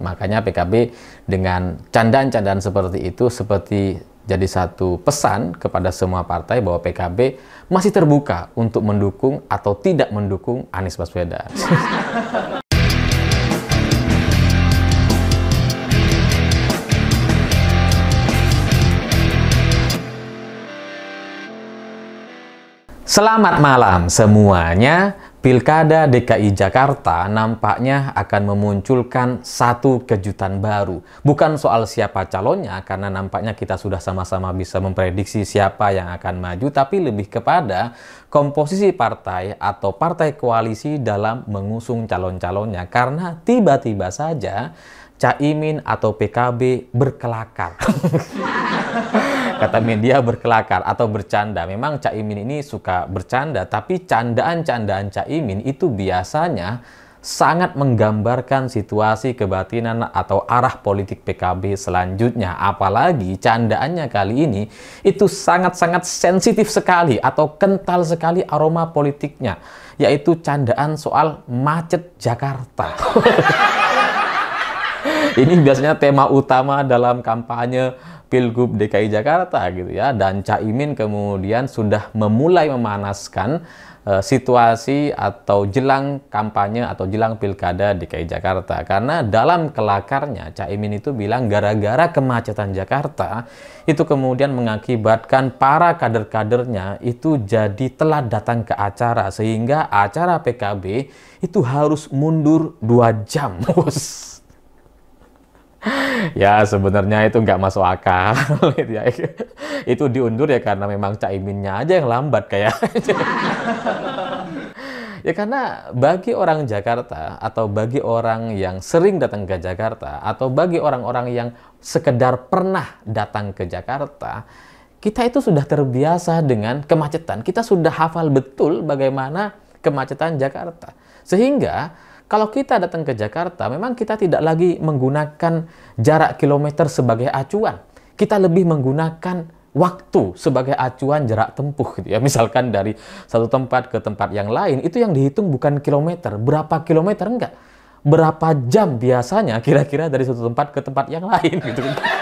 Makanya PKB dengan candaan-candaan seperti itu seperti jadi satu pesan kepada semua partai bahwa PKB masih terbuka untuk mendukung atau tidak mendukung Anies Baswedan. Selamat malam semuanya. Pilkada DKI Jakarta nampaknya akan memunculkan satu kejutan baru. Bukan soal siapa calonnya, karena nampaknya kita sudah sama-sama bisa memprediksi siapa yang akan maju, tapi lebih kepada komposisi partai atau partai koalisi dalam mengusung calon-calonnya. Karena tiba-tiba saja Caimin atau PKB berkelakar. Kata media berkelakar atau bercanda. Memang Caimin ini suka bercanda, tapi candaan-candaan Caimin itu biasanya sangat menggambarkan situasi kebatinan atau arah politik PKB selanjutnya. Apalagi candaannya kali ini itu sangat-sangat sensitif sekali atau kental sekali aroma politiknya, yaitu candaan soal macet Jakarta. ini biasanya tema utama dalam kampanye Pilgub DKI Jakarta gitu ya. Dan Caimin kemudian sudah memulai memanaskan uh, situasi atau jelang kampanye atau jelang pilkada DKI Jakarta. Karena dalam kelakarnya Caimin itu bilang gara-gara kemacetan Jakarta itu kemudian mengakibatkan para kader-kadernya itu jadi telah datang ke acara sehingga acara PKB itu harus mundur dua jam. ya sebenarnya itu nggak masuk akal gitu ya. itu diundur ya karena memang caiminnya aja yang lambat kayak ya karena bagi orang Jakarta atau bagi orang yang sering datang ke Jakarta atau bagi orang-orang yang sekedar pernah datang ke Jakarta kita itu sudah terbiasa dengan kemacetan kita sudah hafal betul bagaimana kemacetan Jakarta sehingga kalau kita datang ke Jakarta, memang kita tidak lagi menggunakan jarak kilometer sebagai acuan. Kita lebih menggunakan waktu sebagai acuan jarak tempuh gitu ya. Misalkan dari satu tempat ke tempat yang lain itu yang dihitung bukan kilometer, berapa kilometer enggak. Berapa jam biasanya kira-kira dari satu tempat ke tempat yang lain gitu. Kan?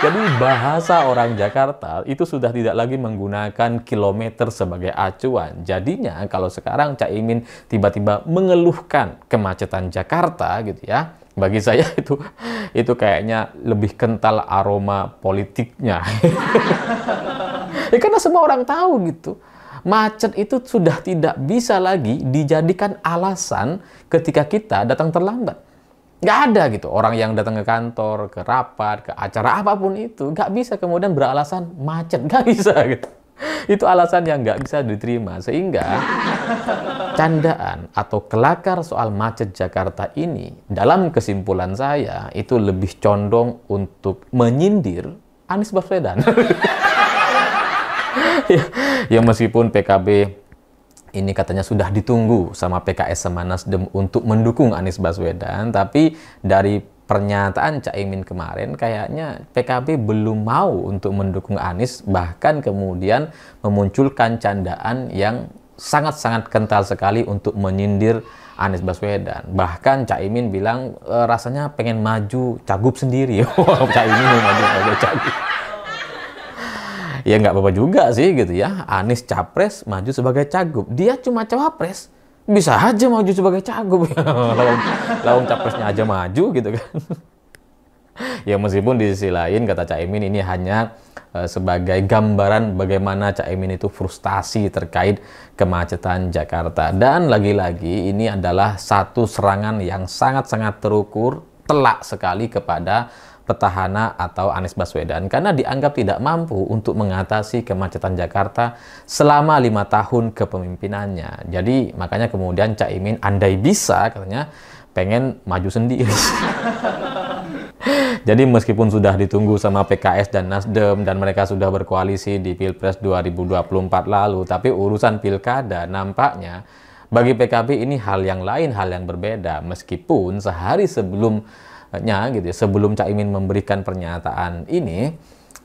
Jadi bahasa orang Jakarta itu sudah tidak lagi menggunakan kilometer sebagai acuan. Jadinya kalau sekarang Cak Imin tiba-tiba mengeluhkan kemacetan Jakarta gitu ya, bagi saya itu itu kayaknya lebih kental aroma politiknya. ya karena semua orang tahu gitu macet itu sudah tidak bisa lagi dijadikan alasan ketika kita datang terlambat. Nggak ada gitu. Orang yang datang ke kantor, ke rapat, ke acara apapun itu, nggak bisa kemudian beralasan macet. Nggak bisa gitu. Itu alasan yang nggak bisa diterima. Sehingga candaan atau kelakar soal macet Jakarta ini, dalam kesimpulan saya, itu lebih condong untuk menyindir Anies Baswedan. ya, ya meskipun PKB ini katanya sudah ditunggu sama PKS sama Nasdem untuk mendukung Anies Baswedan, tapi dari pernyataan Caimin kemarin kayaknya PKB belum mau untuk mendukung Anies, bahkan kemudian memunculkan candaan yang sangat-sangat kental sekali untuk menyindir Anies Baswedan. Bahkan Caimin bilang e, rasanya pengen maju cagup sendiri. Caimin mau maju sebagai cagup ya nggak apa-apa juga sih gitu ya. Anies capres maju sebagai cagup. Dia cuma cawapres. Bisa aja maju sebagai cagup. lawang, lawang capresnya aja maju gitu kan. ya meskipun di sisi lain kata caimin ini hanya uh, sebagai gambaran bagaimana caimin itu frustasi terkait kemacetan Jakarta. Dan lagi-lagi ini adalah satu serangan yang sangat-sangat terukur telak sekali kepada petahana atau Anies Baswedan karena dianggap tidak mampu untuk mengatasi kemacetan Jakarta selama lima tahun kepemimpinannya. Jadi makanya kemudian Cak Imin andai bisa katanya pengen maju sendiri. Jadi meskipun sudah ditunggu sama PKS dan Nasdem dan mereka sudah berkoalisi di Pilpres 2024 lalu, tapi urusan pilkada nampaknya bagi PKB ini hal yang lain, hal yang berbeda. Meskipun sehari sebelum nya gitu ya, sebelum Caimin memberikan pernyataan ini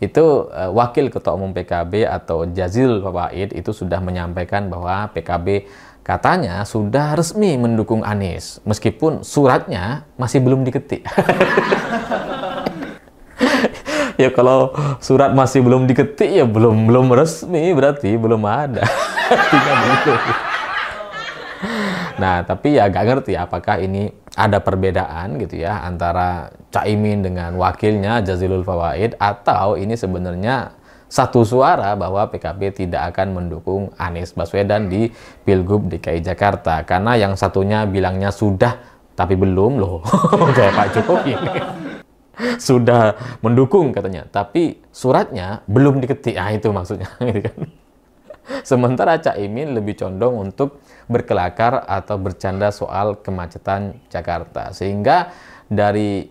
itu uh, wakil ketua umum PKB atau Jazil Wahid itu sudah menyampaikan bahwa PKB katanya sudah resmi mendukung Anies meskipun suratnya masih belum diketik. ya kalau surat masih belum diketik ya belum belum resmi berarti belum ada. Nah, tapi ya gak ngerti apakah ini ada perbedaan gitu ya antara Caimin dengan wakilnya Jazilul Fawaid atau ini sebenarnya satu suara bahwa PKB tidak akan mendukung Anies Baswedan di Pilgub DKI Jakarta karena yang satunya bilangnya sudah tapi belum loh kayak Pak Jokowi sudah mendukung katanya tapi suratnya belum diketik ah itu maksudnya gitu kan. Sementara Cak Imin lebih condong untuk berkelakar atau bercanda soal kemacetan Jakarta. Sehingga dari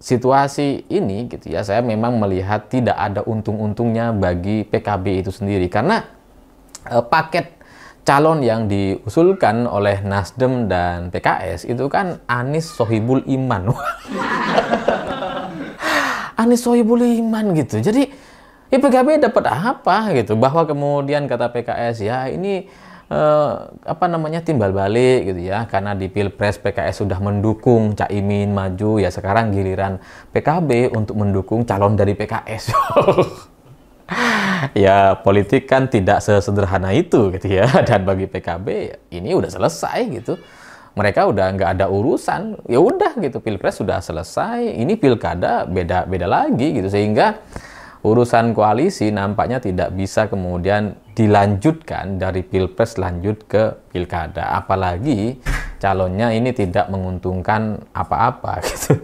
situasi ini gitu ya, saya memang melihat tidak ada untung-untungnya bagi PKB itu sendiri karena e, paket calon yang diusulkan oleh Nasdem dan PKS itu kan Anis Sohibul Iman. Anis Sohibul Iman gitu. Jadi Ya PKB dapat apa gitu bahwa kemudian kata PKS ya ini eh, apa namanya timbal balik gitu ya karena di Pilpres PKS sudah mendukung Cak Imin maju ya sekarang giliran PKB untuk mendukung calon dari PKS. ya politik kan tidak sesederhana itu gitu ya dan bagi PKB ini udah selesai gitu mereka udah nggak ada urusan ya udah gitu pilpres sudah selesai ini pilkada beda beda lagi gitu sehingga urusan koalisi nampaknya tidak bisa kemudian dilanjutkan dari pilpres lanjut ke pilkada apalagi calonnya ini tidak menguntungkan apa-apa gitu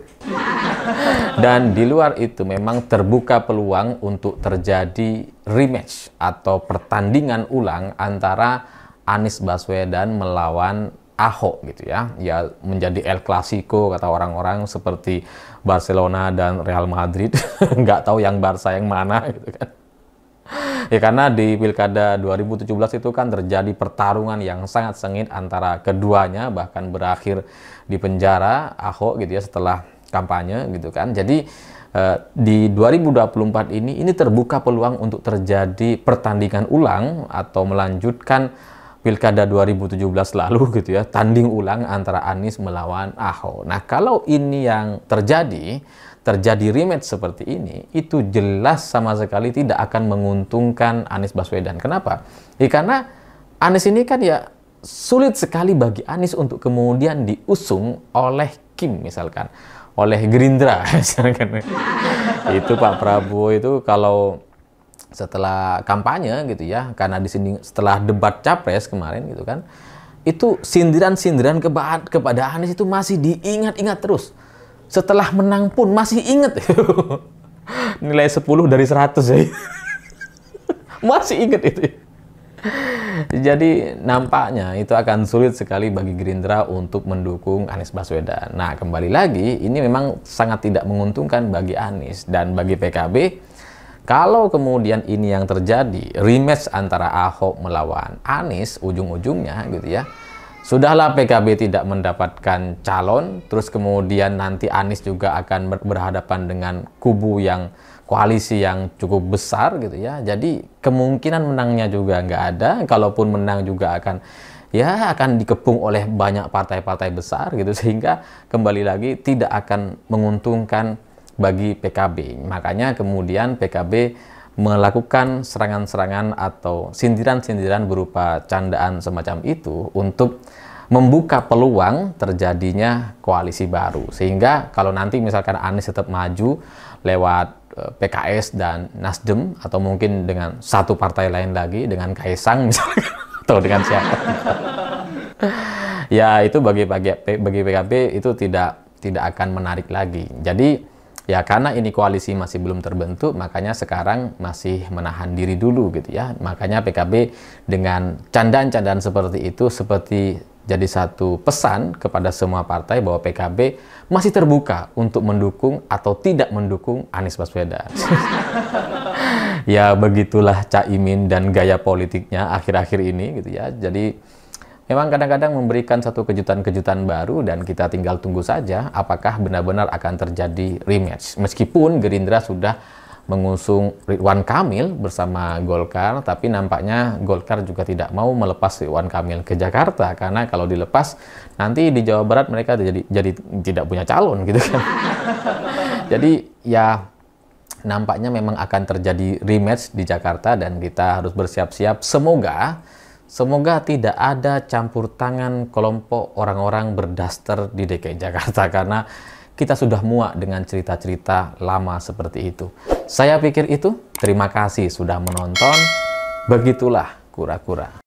dan di luar itu memang terbuka peluang untuk terjadi rematch atau pertandingan ulang antara Anies Baswedan melawan Ahok gitu ya. Ya menjadi El Clasico kata orang-orang seperti Barcelona dan Real Madrid. Nggak tahu yang Barca yang mana gitu kan. Ya karena di Pilkada 2017 itu kan terjadi pertarungan yang sangat sengit antara keduanya bahkan berakhir di penjara Ahok gitu ya setelah kampanye gitu kan. Jadi eh, di 2024 ini ini terbuka peluang untuk terjadi pertandingan ulang atau melanjutkan Pilkada 2017 lalu gitu ya, tanding ulang antara Anies melawan Ahok. Nah, kalau ini yang terjadi, terjadi rematch seperti ini, itu jelas sama sekali tidak akan menguntungkan Anies Baswedan. Kenapa? Ya karena Anies ini kan ya sulit sekali bagi Anies untuk kemudian diusung oleh Kim misalkan, oleh Gerindra misalkan. itu Pak Prabowo itu kalau setelah kampanye gitu ya karena di sini setelah debat capres kemarin gitu kan itu sindiran-sindiran kepada Anies itu masih diingat-ingat terus setelah menang pun masih ingat nilai 10 dari 100 ya masih ingat itu jadi nampaknya itu akan sulit sekali bagi Gerindra untuk mendukung Anies Baswedan. Nah kembali lagi ini memang sangat tidak menguntungkan bagi Anies dan bagi PKB kalau kemudian ini yang terjadi, rematch antara Ahok melawan Anies ujung-ujungnya gitu ya. Sudahlah PKB tidak mendapatkan calon, terus kemudian nanti Anies juga akan berhadapan dengan kubu yang koalisi yang cukup besar gitu ya. Jadi kemungkinan menangnya juga nggak ada, kalaupun menang juga akan ya akan dikepung oleh banyak partai-partai besar gitu sehingga kembali lagi tidak akan menguntungkan bagi PKB. Makanya kemudian PKB melakukan serangan-serangan atau sindiran-sindiran berupa candaan semacam itu untuk membuka peluang terjadinya koalisi baru. Sehingga kalau nanti misalkan Anies tetap maju lewat eh, PKS dan Nasdem atau mungkin dengan satu partai lain lagi dengan Kaisang misalnya atau dengan siapa. ya itu bagi bagi bagi PKB itu tidak tidak akan menarik lagi. Jadi Ya karena ini koalisi masih belum terbentuk, makanya sekarang masih menahan diri dulu gitu ya. Makanya PKB dengan candaan-candaan seperti itu seperti jadi satu pesan kepada semua partai bahwa PKB masih terbuka untuk mendukung atau tidak mendukung Anies Baswedan. ya begitulah Caimin dan gaya politiknya akhir-akhir ini gitu ya. Jadi Memang kadang-kadang memberikan satu kejutan-kejutan baru dan kita tinggal tunggu saja apakah benar-benar akan terjadi rematch. Meskipun Gerindra sudah mengusung Ridwan Kamil bersama Golkar, tapi nampaknya Golkar juga tidak mau melepas Ridwan Kamil ke Jakarta karena kalau dilepas nanti di Jawa Barat mereka jadi jadi tidak punya calon gitu kan. jadi ya nampaknya memang akan terjadi rematch di Jakarta dan kita harus bersiap-siap. Semoga Semoga tidak ada campur tangan kelompok orang-orang berdaster di DKI Jakarta karena kita sudah muak dengan cerita-cerita lama seperti itu. Saya pikir itu. Terima kasih sudah menonton. Begitulah kura-kura.